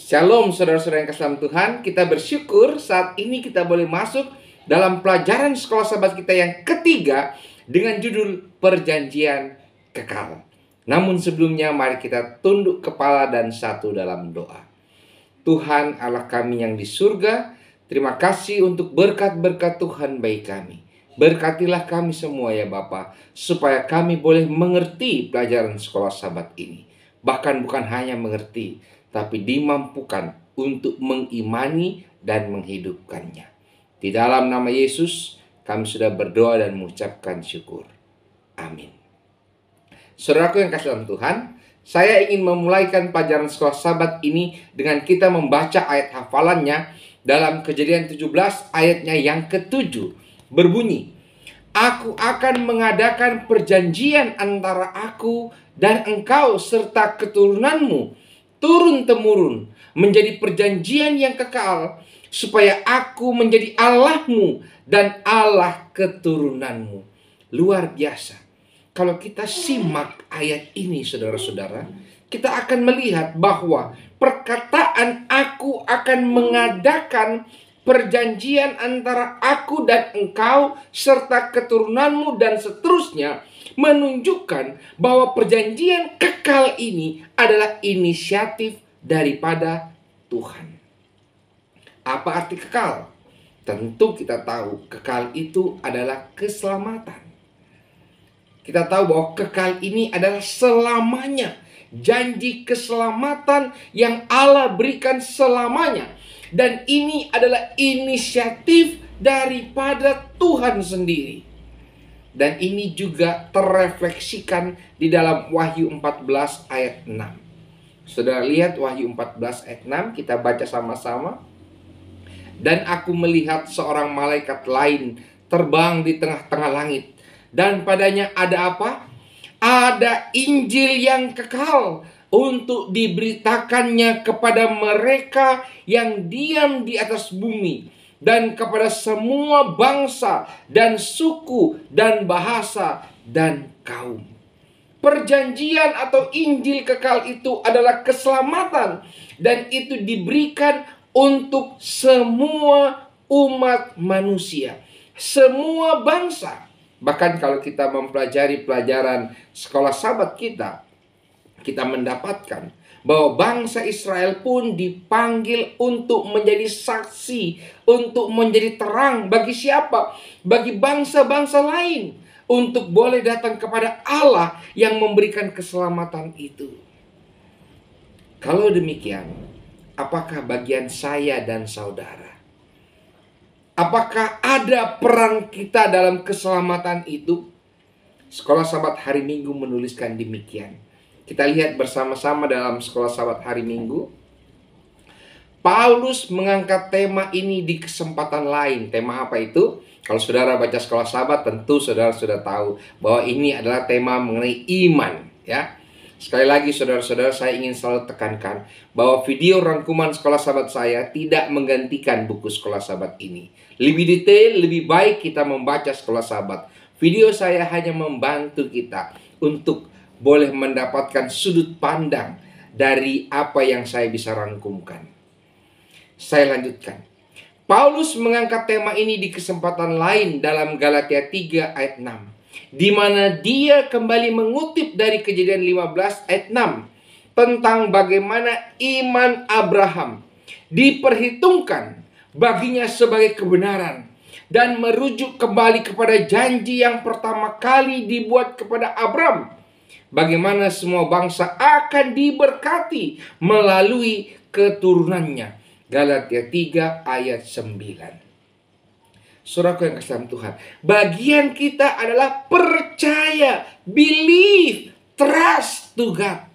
Shalom saudara-saudara yang kasih Tuhan Kita bersyukur saat ini kita boleh masuk dalam pelajaran sekolah sahabat kita yang ketiga Dengan judul Perjanjian Kekal Namun sebelumnya mari kita tunduk kepala dan satu dalam doa Tuhan Allah kami yang di surga Terima kasih untuk berkat-berkat Tuhan bagi kami Berkatilah kami semua ya Bapa, supaya kami boleh mengerti pelajaran sekolah sahabat ini. Bahkan bukan hanya mengerti, tapi dimampukan untuk mengimani dan menghidupkannya. Di dalam nama Yesus, kami sudah berdoa dan mengucapkan syukur. Amin. Saudaraku yang kasih dalam Tuhan, saya ingin memulaikan pelajaran sekolah sabat ini dengan kita membaca ayat hafalannya dalam kejadian 17 ayatnya yang ketujuh. Berbunyi, Aku akan mengadakan perjanjian antara aku dan engkau serta keturunanmu turun-temurun menjadi perjanjian yang kekal supaya aku menjadi Allahmu dan Allah keturunanmu. Luar biasa. Kalau kita simak ayat ini saudara-saudara, kita akan melihat bahwa perkataan aku akan mengadakan perjanjian antara aku dan engkau serta keturunanmu dan seterusnya menunjukkan bahwa perjanjian kekal ini adalah inisiatif daripada Tuhan. Apa arti kekal? Tentu kita tahu kekal itu adalah keselamatan. Kita tahu bahwa kekal ini adalah selamanya janji keselamatan yang Allah berikan selamanya. Dan ini adalah inisiatif daripada Tuhan sendiri. Dan ini juga terefleksikan di dalam Wahyu 14 ayat 6. Sudah lihat Wahyu 14 ayat 6, kita baca sama-sama. Dan aku melihat seorang malaikat lain terbang di tengah-tengah langit. Dan padanya ada apa? Ada Injil yang kekal untuk diberitakannya kepada mereka yang diam di atas bumi dan kepada semua bangsa dan suku dan bahasa dan kaum. Perjanjian atau Injil kekal itu adalah keselamatan dan itu diberikan untuk semua umat manusia, semua bangsa. Bahkan kalau kita mempelajari pelajaran sekolah sahabat kita, kita mendapatkan bahwa bangsa Israel pun dipanggil untuk menjadi saksi, untuk menjadi terang bagi siapa? Bagi bangsa-bangsa lain untuk boleh datang kepada Allah yang memberikan keselamatan itu. Kalau demikian, apakah bagian saya dan saudara? Apakah ada peran kita dalam keselamatan itu? Sekolah Sabat hari Minggu menuliskan demikian. Kita lihat bersama-sama dalam sekolah sahabat hari Minggu. Paulus mengangkat tema ini di kesempatan lain. Tema apa itu? Kalau saudara baca sekolah sahabat, tentu saudara sudah tahu bahwa ini adalah tema mengenai iman. Ya, Sekali lagi saudara-saudara saya ingin selalu tekankan bahwa video rangkuman sekolah sahabat saya tidak menggantikan buku sekolah sahabat ini. Lebih detail, lebih baik kita membaca sekolah sahabat. Video saya hanya membantu kita untuk boleh mendapatkan sudut pandang dari apa yang saya bisa rangkumkan. Saya lanjutkan. Paulus mengangkat tema ini di kesempatan lain dalam Galatia 3 ayat 6. Di mana dia kembali mengutip dari kejadian 15 ayat 6. Tentang bagaimana iman Abraham diperhitungkan baginya sebagai kebenaran dan merujuk kembali kepada janji yang pertama kali dibuat kepada Abram bagaimana semua bangsa akan diberkati melalui keturunannya. Galatia 3 ayat 9. Surahku yang kasih Tuhan, bagian kita adalah percaya, believe, trust to God.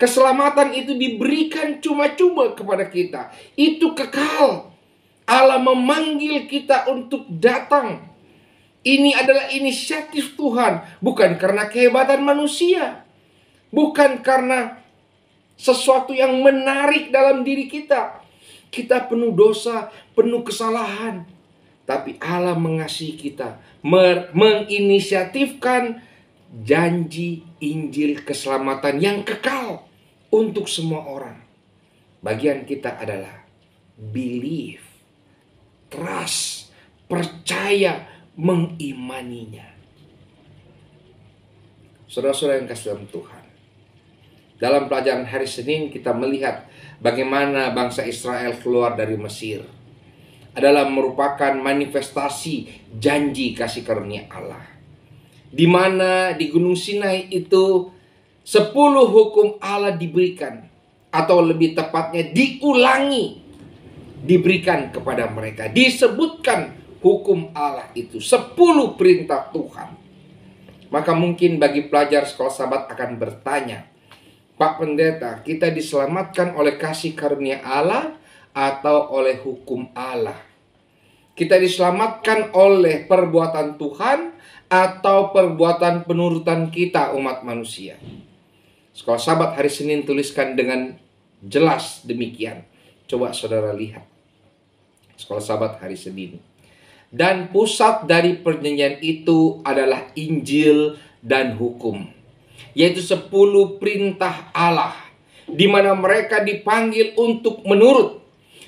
Keselamatan itu diberikan cuma-cuma kepada kita. Itu kekal. Allah memanggil kita untuk datang ini adalah inisiatif Tuhan, bukan karena kehebatan manusia, bukan karena sesuatu yang menarik dalam diri kita. Kita penuh dosa, penuh kesalahan, tapi Allah mengasihi kita, menginisiatifkan janji Injil keselamatan yang kekal untuk semua orang. Bagian kita adalah believe, trust, percaya mengimaninya. Saudara-saudara yang kasih dalam Tuhan. Dalam pelajaran hari Senin kita melihat bagaimana bangsa Israel keluar dari Mesir. Adalah merupakan manifestasi janji kasih karunia Allah. Di mana di Gunung Sinai itu sepuluh hukum Allah diberikan atau lebih tepatnya diulangi diberikan kepada mereka disebutkan hukum Allah itu, sepuluh perintah Tuhan. Maka mungkin bagi pelajar sekolah sahabat akan bertanya, Pak Pendeta, kita diselamatkan oleh kasih karunia Allah atau oleh hukum Allah? Kita diselamatkan oleh perbuatan Tuhan atau perbuatan penurutan kita umat manusia? Sekolah sahabat hari Senin tuliskan dengan jelas demikian. Coba saudara lihat. Sekolah sahabat hari Senin dan pusat dari perjanjian itu adalah Injil dan hukum, yaitu sepuluh perintah Allah, di mana mereka dipanggil untuk menurut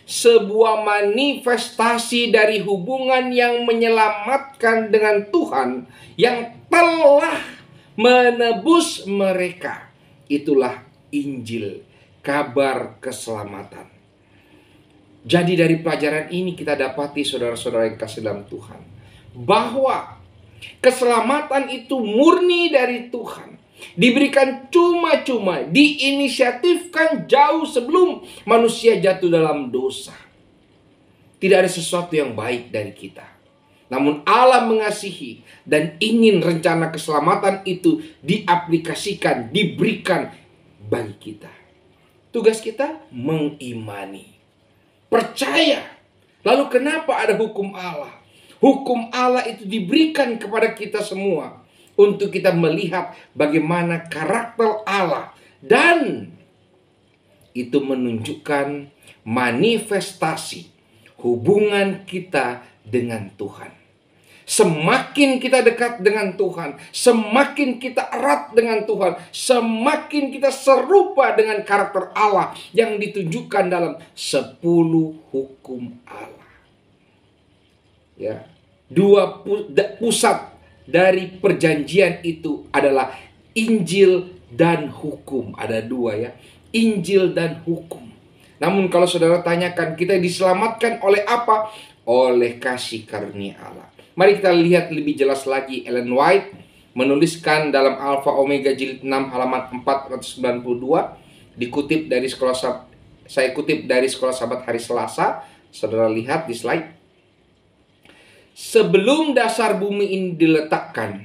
sebuah manifestasi dari hubungan yang menyelamatkan dengan Tuhan yang telah menebus mereka. Itulah Injil, kabar keselamatan. Jadi dari pelajaran ini kita dapati saudara-saudara yang kasih dalam Tuhan. Bahwa keselamatan itu murni dari Tuhan. Diberikan cuma-cuma, diinisiatifkan jauh sebelum manusia jatuh dalam dosa. Tidak ada sesuatu yang baik dari kita. Namun Allah mengasihi dan ingin rencana keselamatan itu diaplikasikan, diberikan bagi kita. Tugas kita mengimani percaya. Lalu kenapa ada hukum Allah? Hukum Allah itu diberikan kepada kita semua untuk kita melihat bagaimana karakter Allah dan itu menunjukkan manifestasi hubungan kita dengan Tuhan. Semakin kita dekat dengan Tuhan, semakin kita erat dengan Tuhan, semakin kita serupa dengan karakter Allah yang ditunjukkan dalam 10 hukum Allah. Ya. Dua pusat dari perjanjian itu adalah Injil dan hukum. Ada dua ya. Injil dan hukum. Namun kalau saudara tanyakan kita diselamatkan oleh apa? Oleh kasih karunia Allah. Mari kita lihat lebih jelas lagi Ellen White menuliskan dalam Alpha Omega jilid 6 halaman 492 dikutip dari sekolah saya kutip dari sekolah sahabat hari Selasa. Saudara lihat di slide. Sebelum dasar bumi ini diletakkan,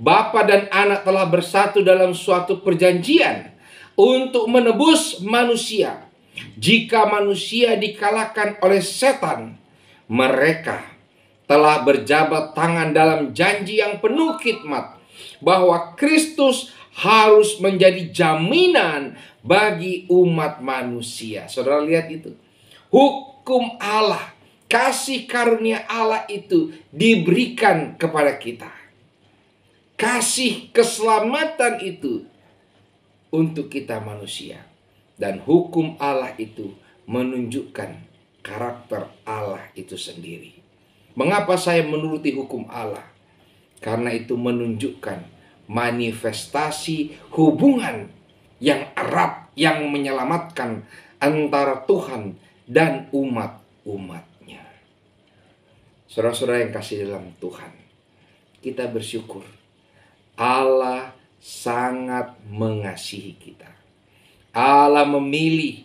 Bapa dan anak telah bersatu dalam suatu perjanjian untuk menebus manusia. Jika manusia dikalahkan oleh setan, mereka telah berjabat tangan dalam janji yang penuh khidmat bahwa Kristus harus menjadi jaminan bagi umat manusia. Saudara lihat itu. Hukum Allah, kasih karunia Allah itu diberikan kepada kita. Kasih keselamatan itu untuk kita manusia. Dan hukum Allah itu menunjukkan karakter Allah itu sendiri. Mengapa saya menuruti hukum Allah? Karena itu menunjukkan manifestasi hubungan yang erat yang menyelamatkan antara Tuhan dan umat-umatnya. Saudara-saudara yang kasih dalam Tuhan, kita bersyukur Allah sangat mengasihi kita. Allah memilih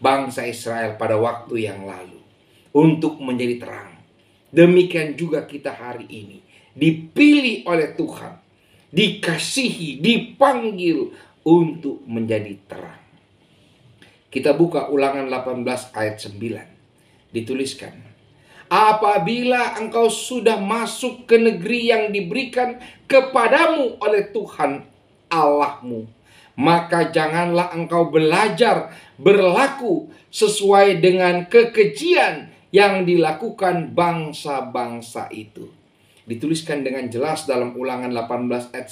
bangsa Israel pada waktu yang lalu untuk menjadi terang Demikian juga kita hari ini dipilih oleh Tuhan, dikasihi, dipanggil untuk menjadi terang. Kita buka ulangan 18 ayat 9. Dituliskan, Apabila engkau sudah masuk ke negeri yang diberikan kepadamu oleh Tuhan Allahmu, maka janganlah engkau belajar berlaku sesuai dengan kekejian yang dilakukan bangsa-bangsa itu. Dituliskan dengan jelas dalam ulangan 18 ayat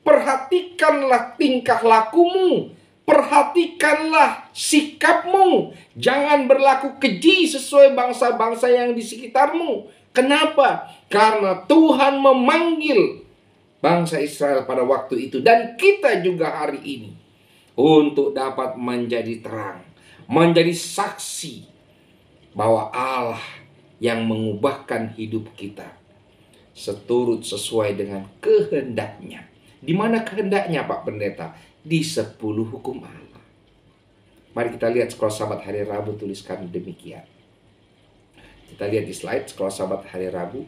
9. Perhatikanlah tingkah lakumu, perhatikanlah sikapmu. Jangan berlaku keji sesuai bangsa-bangsa yang di sekitarmu. Kenapa? Karena Tuhan memanggil bangsa Israel pada waktu itu dan kita juga hari ini untuk dapat menjadi terang, menjadi saksi bahwa Allah yang mengubahkan hidup kita seturut sesuai dengan kehendaknya. Di mana kehendaknya Pak Pendeta? Di sepuluh hukum Allah. Mari kita lihat sekolah sahabat hari Rabu tuliskan demikian. Kita lihat di slide sekolah sahabat hari Rabu.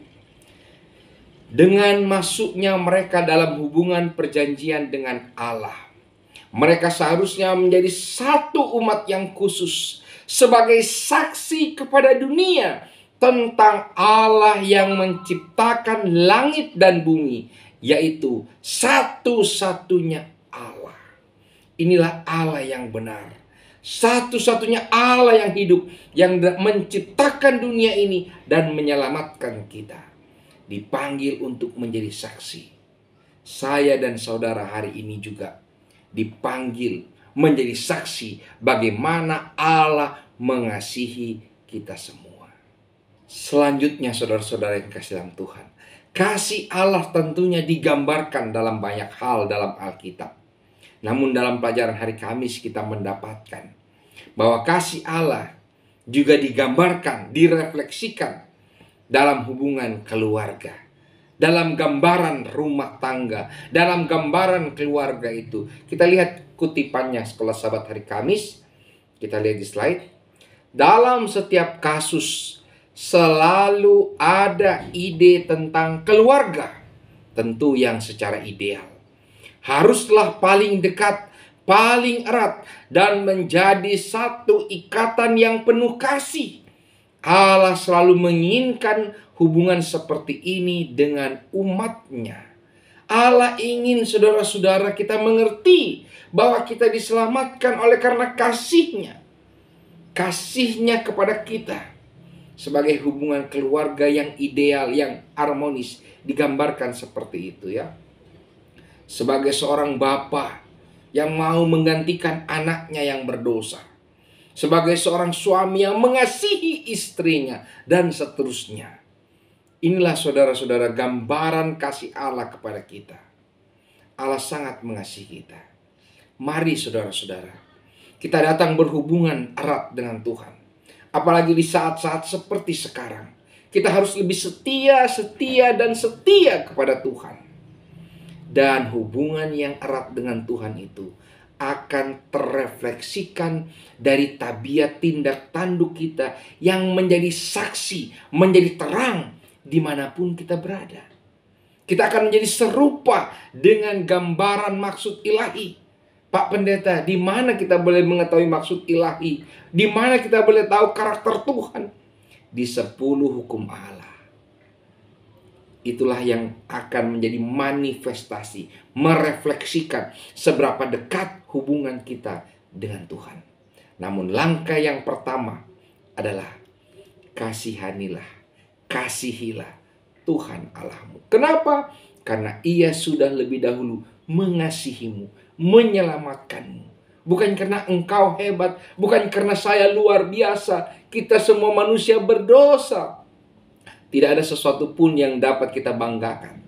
Dengan masuknya mereka dalam hubungan perjanjian dengan Allah. Mereka seharusnya menjadi satu umat yang khusus sebagai saksi kepada dunia tentang Allah yang menciptakan langit dan bumi, yaitu satu-satunya Allah. Inilah Allah yang benar. Satu-satunya Allah yang hidup, yang menciptakan dunia ini dan menyelamatkan kita. Dipanggil untuk menjadi saksi. Saya dan saudara hari ini juga dipanggil menjadi saksi bagaimana Allah mengasihi kita semua. Selanjutnya saudara-saudara yang kasih dalam Tuhan. Kasih Allah tentunya digambarkan dalam banyak hal dalam Alkitab. Namun dalam pelajaran hari Kamis kita mendapatkan bahwa kasih Allah juga digambarkan, direfleksikan dalam hubungan keluarga dalam gambaran rumah tangga, dalam gambaran keluarga itu. Kita lihat kutipannya sekolah sahabat hari Kamis. Kita lihat di slide. Dalam setiap kasus selalu ada ide tentang keluarga. Tentu yang secara ideal. Haruslah paling dekat, paling erat, dan menjadi satu ikatan yang penuh kasih Allah selalu menginginkan hubungan seperti ini dengan umatnya. Allah ingin saudara-saudara kita mengerti bahwa kita diselamatkan oleh karena kasihnya. Kasihnya kepada kita sebagai hubungan keluarga yang ideal, yang harmonis. Digambarkan seperti itu ya. Sebagai seorang bapak yang mau menggantikan anaknya yang berdosa sebagai seorang suami yang mengasihi istrinya, dan seterusnya. Inilah saudara-saudara gambaran kasih Allah kepada kita. Allah sangat mengasihi kita. Mari saudara-saudara, kita datang berhubungan erat dengan Tuhan. Apalagi di saat-saat seperti sekarang. Kita harus lebih setia, setia, dan setia kepada Tuhan. Dan hubungan yang erat dengan Tuhan itu akan terefleksikan dari tabiat tindak tanduk kita yang menjadi saksi, menjadi terang dimanapun kita berada. Kita akan menjadi serupa dengan gambaran maksud ilahi. Pak Pendeta, di mana kita boleh mengetahui maksud ilahi? Di mana kita boleh tahu karakter Tuhan? Di sepuluh hukum Allah itulah yang akan menjadi manifestasi, merefleksikan seberapa dekat hubungan kita dengan Tuhan. Namun langkah yang pertama adalah kasihanilah, kasihilah Tuhan Allahmu. Kenapa? Karena ia sudah lebih dahulu mengasihimu, menyelamatkanmu. Bukan karena engkau hebat, bukan karena saya luar biasa. Kita semua manusia berdosa, tidak ada sesuatu pun yang dapat kita banggakan.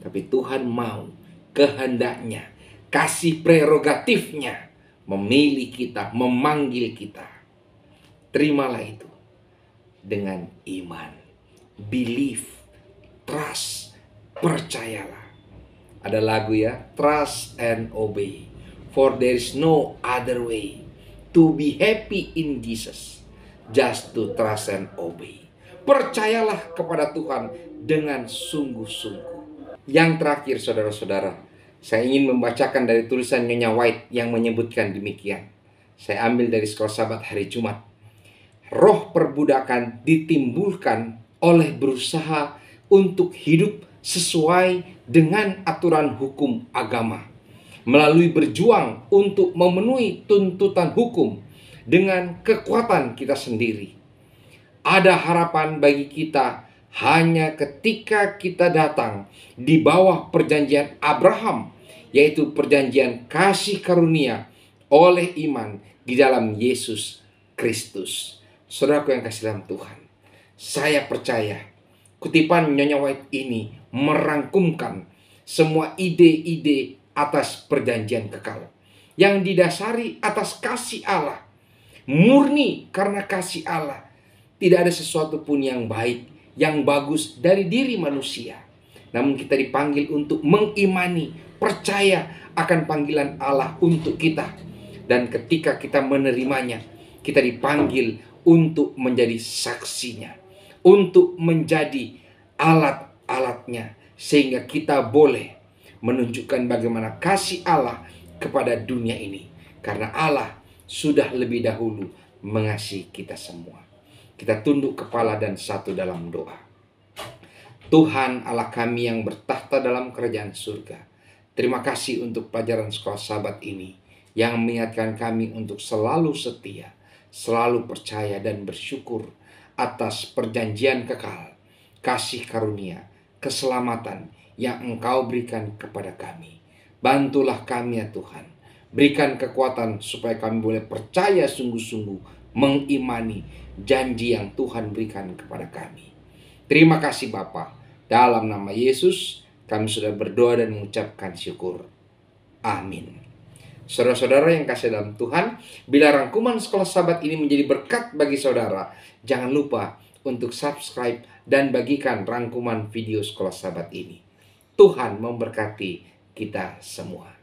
Tapi Tuhan mau kehendaknya, kasih prerogatifnya memilih kita, memanggil kita. Terimalah itu dengan iman, belief, trust, percayalah. Ada lagu ya, trust and obey. For there is no other way to be happy in Jesus, just to trust and obey. Percayalah kepada Tuhan dengan sungguh-sungguh. Yang terakhir saudara-saudara, saya ingin membacakan dari tulisan Nyonya White yang menyebutkan demikian. Saya ambil dari sekolah sahabat hari Jumat. Roh perbudakan ditimbulkan oleh berusaha untuk hidup sesuai dengan aturan hukum agama melalui berjuang untuk memenuhi tuntutan hukum dengan kekuatan kita sendiri ada harapan bagi kita hanya ketika kita datang di bawah perjanjian Abraham, yaitu perjanjian kasih karunia oleh iman di dalam Yesus Kristus. Saudaraku yang kasih dalam Tuhan, saya percaya kutipan Nyonya White ini merangkumkan semua ide-ide atas perjanjian kekal yang didasari atas kasih Allah, murni karena kasih Allah tidak ada sesuatu pun yang baik, yang bagus dari diri manusia. Namun kita dipanggil untuk mengimani, percaya akan panggilan Allah untuk kita. Dan ketika kita menerimanya, kita dipanggil untuk menjadi saksinya. Untuk menjadi alat-alatnya. Sehingga kita boleh menunjukkan bagaimana kasih Allah kepada dunia ini. Karena Allah sudah lebih dahulu mengasihi kita semua. Kita tunduk kepala dan satu dalam doa. Tuhan Allah kami yang bertahta dalam kerajaan surga. Terima kasih untuk pelajaran sekolah sahabat ini yang mengingatkan kami untuk selalu setia, selalu percaya dan bersyukur atas perjanjian kekal, kasih karunia, keselamatan yang Engkau berikan kepada kami. Bantulah kami ya Tuhan Berikan kekuatan supaya kami boleh percaya sungguh-sungguh mengimani janji yang Tuhan berikan kepada kami. Terima kasih Bapa. Dalam nama Yesus kami sudah berdoa dan mengucapkan syukur. Amin. Saudara-saudara yang kasih dalam Tuhan, bila rangkuman sekolah sahabat ini menjadi berkat bagi saudara, jangan lupa untuk subscribe dan bagikan rangkuman video sekolah sahabat ini. Tuhan memberkati kita semua.